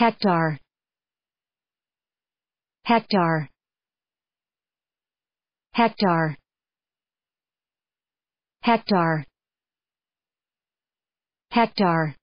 hectare hectare hectare hectare hectare